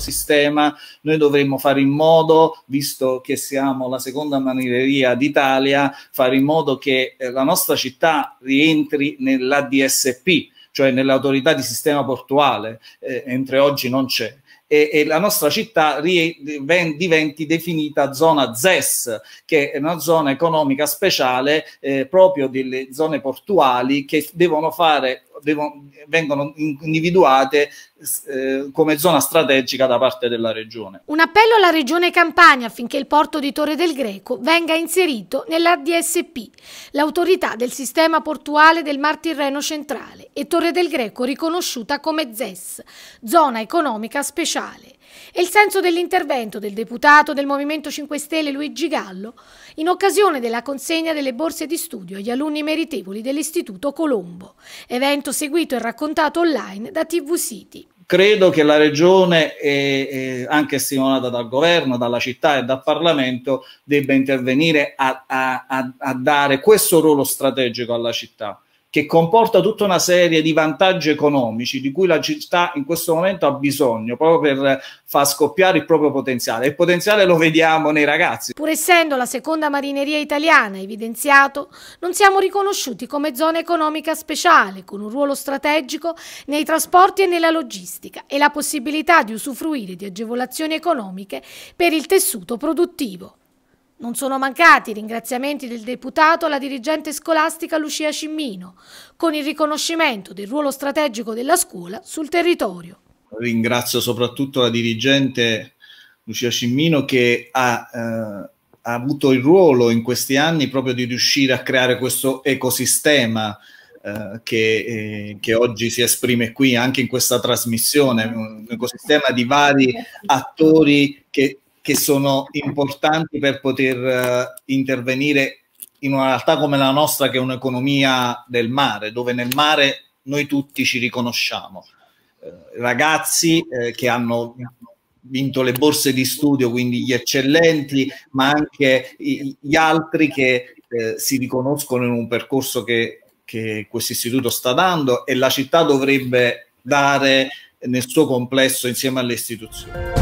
sistema, noi dovremmo fare in modo, visto che siamo la seconda manieria d'Italia, fare in modo che eh, la nostra città rientri nell'ADSP, cioè nell'autorità di sistema portuale, eh, mentre oggi non c'è. E, e, la nostra città diventi definita zona ZES, che è una zona economica speciale eh, proprio delle zone portuali che devono fare vengono individuate eh, come zona strategica da parte della regione. Un appello alla regione Campania affinché il porto di Torre del Greco venga inserito nella DSP, l'autorità del sistema portuale del Mar Tirreno centrale e Torre del Greco riconosciuta come ZES, zona economica speciale. È il senso dell'intervento del deputato del Movimento 5 Stelle Luigi Gallo in occasione della consegna delle borse di studio agli alunni meritevoli dell'Istituto Colombo, evento seguito e raccontato online da TV City. Credo che la Regione, eh, anche stimolata dal governo, dalla città e dal Parlamento, debba intervenire a, a, a dare questo ruolo strategico alla città che comporta tutta una serie di vantaggi economici di cui la città in questo momento ha bisogno proprio per far scoppiare il proprio potenziale. Il potenziale lo vediamo nei ragazzi. Pur essendo la seconda marineria italiana evidenziato, non siamo riconosciuti come zona economica speciale con un ruolo strategico nei trasporti e nella logistica e la possibilità di usufruire di agevolazioni economiche per il tessuto produttivo. Non sono mancati i ringraziamenti del deputato alla dirigente scolastica Lucia Cimmino, con il riconoscimento del ruolo strategico della scuola sul territorio. Ringrazio soprattutto la dirigente Lucia Cimmino che ha, eh, ha avuto il ruolo in questi anni proprio di riuscire a creare questo ecosistema eh, che, eh, che, oggi si esprime qui anche in questa trasmissione, un ecosistema di vari attori che che sono importanti per poter eh, intervenire in una realtà come la nostra che è un'economia del mare, dove nel mare noi tutti ci riconosciamo. Eh, ragazzi eh, che hanno vinto le borse di studio, quindi gli eccellenti, ma anche gli altri che eh, si riconoscono in un percorso che, che questo istituto sta dando e la città dovrebbe dare nel suo complesso insieme alle istituzioni.